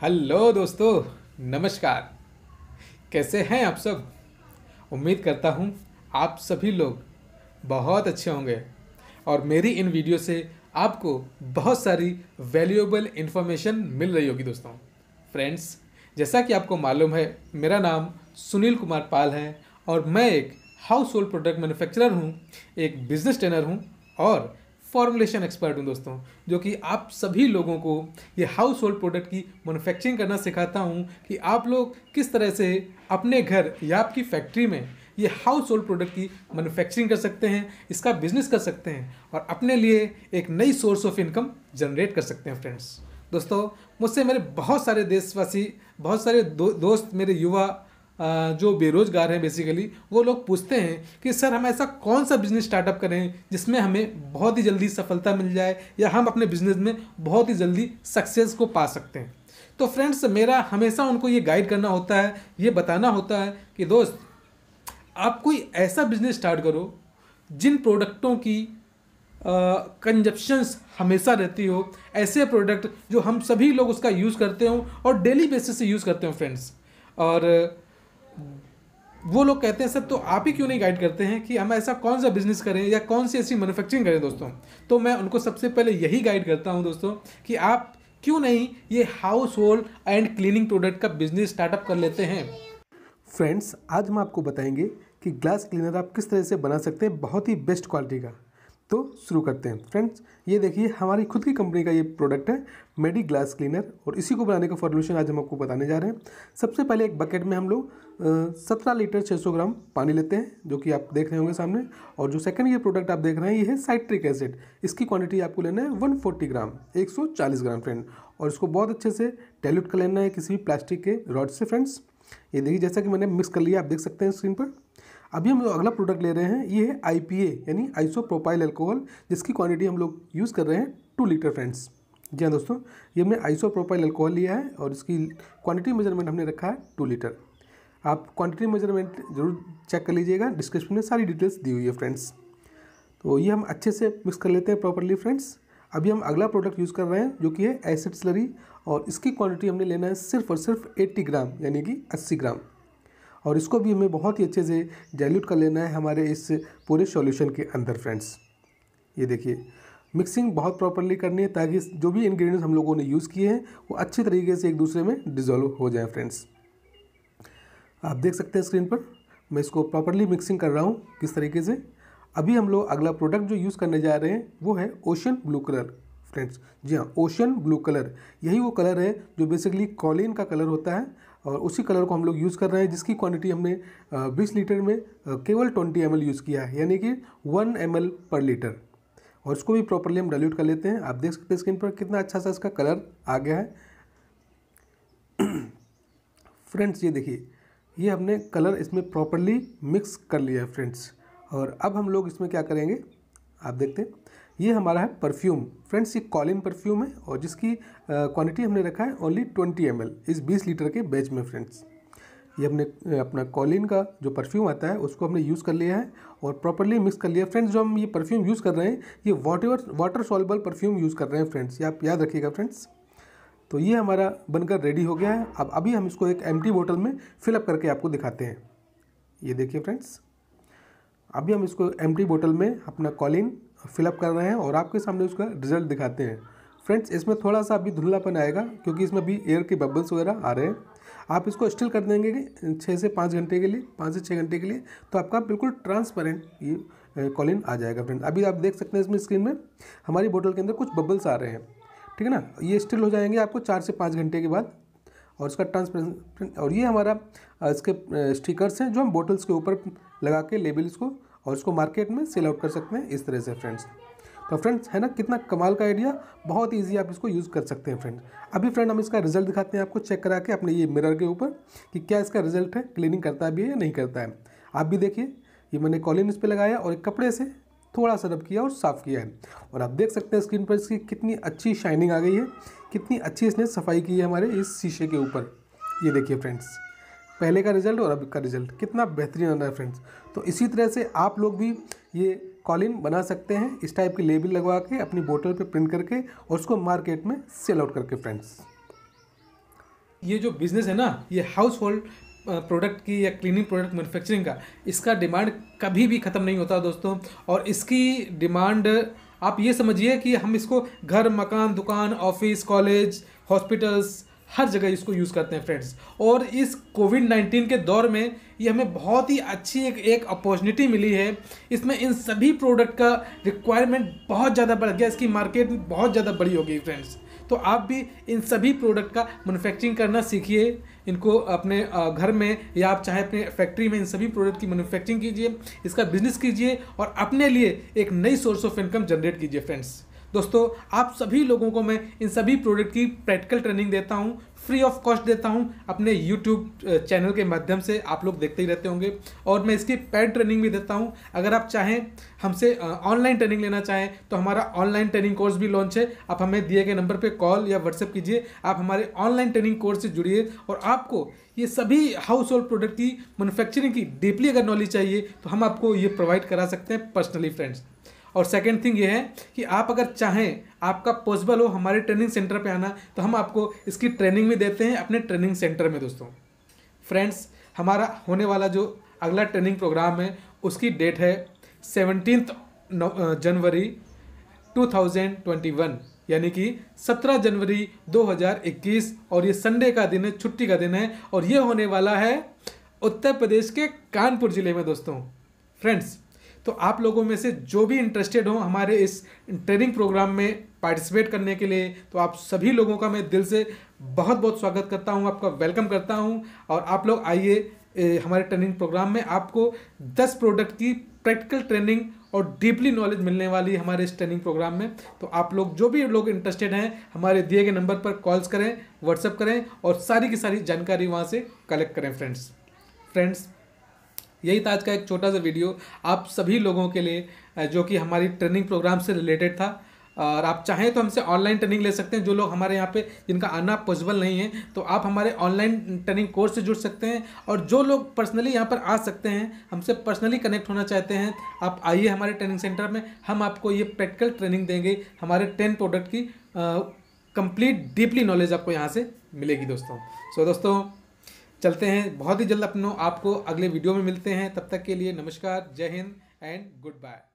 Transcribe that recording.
hello दोस्तों नमस्कार कैसे हैं आप सब उम्मीद करता हूं आप सभी लोग बहुत अच्छे होंगे और मेरी इन वीडियो से आपको बहुत सारी वैल्यूएबल इन्फॉर्मेशन मिल रही होगी दोस्तों फ्रेंड्स जैसा कि आपको मालूम है मेरा नाम सुनील कुमार पाल है और मैं एक हाउस होल्ड प्रोडक्ट मैन्युफैक्चरर हूँ एक बिजनेस ट्रेनर हूँ और फॉर्मुलेशन एक्सपर्ट हूँ दोस्तों जो कि आप सभी लोगों को ये हाउस होल्ड प्रोडक्ट की मैनुफैक्चरिंग करना सिखाता हूँ कि आप लोग किस तरह से अपने घर या आपकी फैक्ट्री में ये हाउस होल्ड प्रोडक्ट की मैनुफैक्चरिंग कर सकते हैं इसका बिजनेस कर सकते हैं और अपने लिए एक नई सोर्स ऑफ इनकम जनरेट कर सकते हैं फ्रेंड्स दोस्तों मुझसे मेरे बहुत सारे देशवासी बहुत सारे दो, दोस्त मेरे युवा जो बेरोज़गार हैं बेसिकली वो लोग पूछते हैं कि सर हम ऐसा कौन सा बिज़नेस स्टार्टअप करें जिसमें हमें बहुत ही जल्दी सफलता मिल जाए या हम अपने बिज़नेस में बहुत ही जल्दी सक्सेस को पा सकते हैं तो फ्रेंड्स मेरा हमेशा उनको ये गाइड करना होता है ये बताना होता है कि दोस्त आप कोई ऐसा बिज़नेस स्टार्ट करो जिन प्रोडक्टों की कंजप्शंस uh, हमेशा रहती हो ऐसे प्रोडक्ट जो हम सभी लोग उसका यूज़ करते हों और डेली बेसिस से यूज़ करते हों फ्रेंड्स और वो लोग कहते हैं सर तो आप ही क्यों नहीं गाइड करते हैं कि हम ऐसा कौन सा बिजनेस करें या कौन सी ऐसी मैनुफैक्चरिंग करें दोस्तों तो मैं उनको सबसे पहले यही गाइड करता हूँ दोस्तों कि आप क्यों नहीं ये household and cleaning product का बिजनेस स्टार्टअप कर लेते हैं फ्रेंड्स आज हम आपको बताएंगे कि ग्लास क्लीनर आप किस तरह से बना सकते हैं बहुत ही बेस्ट क्वालिटी का तो शुरू करते हैं फ्रेंड्स ये देखिए हमारी खुद की कंपनी का ये प्रोडक्ट है मेडी ग्लास क्लीनर और इसी को बनाने का फॉर्मूलेशन आज हम आपको बताने जा रहे हैं सबसे पहले एक बकेट में हम लोग सत्रह लीटर 600 ग्राम पानी लेते हैं जो कि आप देख रहे होंगे सामने और जो सेकंड ये प्रोडक्ट आप देख रहे हैं ये है साइट्रिक एसिड इसकी क्वान्टिटी आपको लेना है वन ग्राम एक ग्राम फ्रेंड और इसको बहुत अच्छे से टेल्यूट कर लेना है किसी भी प्लास्टिक के रॉड से फ्रेंड्स ये देखिए जैसा कि मैंने मिक्स कर लिया आप देख सकते हैं स्क्रीन पर अभी हम लोग अगला प्रोडक्ट ले रहे हैं ये है आई यानी प्रोपाइल एल्कोहल जिसकी क्वांटिटी हम लोग यूज़ कर रहे हैं टू लीटर फ्रेंड्स जी हाँ दोस्तों ये हमने प्रोपाइल एल्कोहल लिया है और इसकी क्वांटिटी मेजरमेंट हमने रखा है टू लीटर आप क्वांटिटी मेजरमेंट जरूर चेक कर लीजिएगा डिस्क्रिप्शन में सारी डिटेल्स दी हुई है फ्रेंड्स तो ये हम अच्छे से मिक्स कर लेते हैं प्रॉपरली फ्रेंड्स अभी हम अगला प्रोडक्ट यूज़ कर रहे हैं जो कि है एसिड स्लरी और इसकी क्वांटिटी हमने लेना है सिर्फ और सिर्फ 80 ग्राम यानी कि 80 ग्राम और इसको भी हमें बहुत ही अच्छे से डाइल्यूट कर लेना है हमारे इस पूरे सॉल्यूशन के अंदर फ्रेंड्स ये देखिए मिक्सिंग बहुत प्रॉपरली करनी है ताकि जो भी इंग्रेडिएंट्स हम लोगों ने यूज़ किए हैं वो अच्छे तरीके से एक दूसरे में डिजोल्व हो जाए फ्रेंड्स आप देख सकते हैं स्क्रीन पर मैं इसको प्रॉपरली मिक्सिंग कर रहा हूँ किस तरीके से अभी हम लोग अगला प्रोडक्ट जो यूज़ करने जा रहे हैं वो है ओशन ब्लू कलर फ्रेंड्स जी हाँ ओशन ब्लू कलर यही वो कलर है जो बेसिकली कॉलिन का कलर होता है और उसी कलर को हम लोग यूज़ कर रहे हैं जिसकी क्वांटिटी हमने 20 लीटर में केवल 20 एम यूज़ किया है यानी कि 1 एम पर लीटर और इसको भी प्रॉपरली हम डाइल्यूट कर लेते हैं आप देख सकते हैं स्क्रीन पर कितना अच्छा सा इसका कलर आ गया है फ्रेंड्स ये देखिए ये हमने कलर इसमें प्रॉपरली मिक्स कर लिया है फ्रेंड्स और अब हम लोग इसमें क्या करेंगे आप देखते हैं ये हमारा है परफ्यूम फ्रेंड्स ये कॉलिन परफ्यूम है और जिसकी क्वांटिटी हमने रखा है ओनली ट्वेंटी एम इस बीस लीटर के बेच में फ्रेंड्स ये हमने अपना कॉलिन का जो परफ्यूम आता है उसको हमने यूज़ कर लिया है और प्रॉपरली मिक्स कर लिया फ्रेंड्स जो हम ये परफ्यूम यूज़ कर रहे हैं ये water water soluble perfume use कर रहे हैं फ्रेंड्स ये आप याद रखिएगा फ्रेंड्स तो ये हमारा बनकर रेडी हो गया है अब अभी हम इसको एक एम बोटल में फिलअप करके आपको दिखाते हैं ये देखिए फ्रेंड्स अभी हम इसको एम टी में अपना कॉलिन फिलअप कर रहे हैं और आपके सामने उसका रिजल्ट दिखाते हैं फ्रेंड्स इसमें थोड़ा सा अभी धुंधलापन आएगा क्योंकि इसमें अभी एयर के बबल्स वगैरह आ रहे हैं आप इसको स्टिल कर देंगे कि छः से पाँच घंटे के लिए पाँच से छः घंटे के लिए तो आपका बिल्कुल ट्रांसपेरेंट ये कॉलिन आ जाएगा फ्रेंड अभी आप देख सकते हैं इसमें स्क्रीन में हमारी बोतल के अंदर कुछ बबल्स आ रहे हैं ठीक है ना ये स्टिल हो जाएंगे आपको चार से पाँच घंटे के बाद और इसका ट्रांसपेरेंट और ये हमारा इसके स्टिकर्स हैं जो हम बोटल्स के ऊपर लगा के लेबल्स को और इसको मार्केट में सेल आउट कर सकते हैं इस तरह से फ्रेंड्स तो फ्रेंड्स है ना कितना कमाल का आइडिया बहुत ईजी आप इसको यूज़ कर सकते हैं फ्रेंड्स अभी फ्रेंड हम इसका रिजल्ट दिखाते हैं आपको चेक करा के अपने ये मिरर के ऊपर कि क्या इसका रिजल्ट है क्लीनिंग करता भी है या नहीं करता है आप भी देखिए ये मैंने कॉलिन इस पर लगाया और एक कपड़े से थोड़ा सा रब किया और साफ़ किया है और आप देख सकते हैं स्क्रीन पर इसकी कितनी अच्छी शाइनिंग आ गई है कितनी अच्छी इसने सफाई की है हमारे इस शीशे के ऊपर ये देखिए फ्रेंड्स पहले का रिजल्ट और अब का रिजल्ट कितना बेहतरीन आ रहा है फ्रेंड्स तो इसी तरह से आप लोग भी ये कॉलिन बना सकते हैं इस टाइप की लेबल लगवा के अपनी बोतल पे प्रिंट करके और उसको मार्केट में सेल आउट करके फ्रेंड्स ये जो बिज़नेस है ना ये हाउस होल्ड प्रोडक्ट की या क्लीनिंग प्रोडक्ट मैन्युफैक्चरिंग का इसका डिमांड कभी भी ख़त्म नहीं होता दोस्तों और इसकी डिमांड आप ये समझिए कि हम इसको घर मकान दुकान ऑफिस कॉलेज हॉस्पिटल्स हर जगह इसको यूज़ करते हैं फ्रेंड्स और इस कोविड नाइन्टीन के दौर में ये हमें बहुत ही अच्छी एक एक अपॉर्चुनिटी मिली है इसमें इन सभी प्रोडक्ट का रिक्वायरमेंट बहुत ज़्यादा बढ़ गया इसकी मार्केट बहुत ज़्यादा बड़ी हो गई फ्रेंड्स तो आप भी इन सभी प्रोडक्ट का मैनुफैक्चरिंग करना सीखिए इनको अपने घर में या आप चाहे अपने फैक्ट्री में इन सभी प्रोडक्ट की मैनुफैक्चरिंग कीजिए इसका बिजनेस कीजिए और अपने लिए एक नई सोर्स ऑफ इनकम जनरेट कीजिए फ्रेंड्स दोस्तों आप सभी लोगों को मैं इन सभी प्रोडक्ट की प्रैक्टिकल ट्रेनिंग देता हूँ फ्री ऑफ कॉस्ट देता हूँ अपने यूट्यूब चैनल के माध्यम से आप लोग देखते ही रहते होंगे और मैं इसकी पैड ट्रेनिंग भी देता हूँ अगर आप चाहें हमसे ऑनलाइन ट्रेनिंग लेना चाहें तो हमारा ऑनलाइन ट्रेनिंग कोर्स भी लॉन्च है आप हमें दिए गए नंबर पर कॉल या व्हाट्सएप कीजिए आप हमारे ऑनलाइन ट्रेनिंग कोर्स से जुड़िए और आपको ये सभी हाउस होल्ड प्रोडक्ट की मैनुफैक्चरिंग की डीपली अगर नॉलेज चाहिए तो हम आपको ये प्रोवाइड करा सकते हैं पर्सनली फ्रेंड्स और सेकेंड थिंग ये है कि आप अगर चाहें आपका पॉसिबल हो हमारे ट्रेनिंग सेंटर पे आना तो हम आपको इसकी ट्रेनिंग भी देते हैं अपने ट्रेनिंग सेंटर में दोस्तों फ्रेंड्स हमारा होने वाला जो अगला ट्रेनिंग प्रोग्राम है उसकी डेट है सेवनटीन जनवरी 2021 यानी कि 17 जनवरी 2021 और ये संडे का दिन है छुट्टी का दिन है और ये होने वाला है उत्तर प्रदेश के कानपुर ज़िले में दोस्तों फ्रेंड्स तो आप लोगों में से जो भी इंटरेस्टेड हो हमारे इस ट्रेनिंग प्रोग्राम में पार्टिसिपेट करने के लिए तो आप सभी लोगों का मैं दिल से बहुत बहुत स्वागत करता हूँ आपका वेलकम करता हूँ और आप लोग आइए हमारे ट्रेनिंग प्रोग्राम में आपको दस प्रोडक्ट की प्रैक्टिकल ट्रेनिंग और डीपली नॉलेज मिलने वाली हमारे इस ट्रेनिंग प्रोग्राम में तो आप लोग जो भी लोग इंटरेस्टेड हैं हमारे दिए गए नंबर पर कॉल्स करें व्हाट्सअप करें और सारी की सारी जानकारी वहाँ से कलेक्ट करें फ्रेंड्स फ्रेंड्स यही था आज का एक छोटा सा वीडियो आप सभी लोगों के लिए जो कि हमारी ट्रेनिंग प्रोग्राम से रिलेटेड था और आप चाहें तो हमसे ऑनलाइन ट्रेनिंग ले सकते हैं जो लोग हमारे यहाँ पे जिनका आना पॉसिबल नहीं है तो आप हमारे ऑनलाइन ट्रेनिंग कोर्स से जुड़ सकते हैं और जो लोग पर्सनली यहाँ पर आ सकते हैं हमसे पर्सनली कनेक्ट होना चाहते हैं आप आइए हमारे ट्रेनिंग सेंटर में हम आपको ये प्रैक्टिकल ट्रेनिंग देंगे हमारे टेन प्रोडक्ट की कंप्लीट डीपली नॉलेज आपको यहाँ से मिलेगी दोस्तों सो so, दोस्तों चलते हैं बहुत ही जल्द अपनों आपको अगले वीडियो में मिलते हैं तब तक के लिए नमस्कार जय हिंद एंड गुड बाय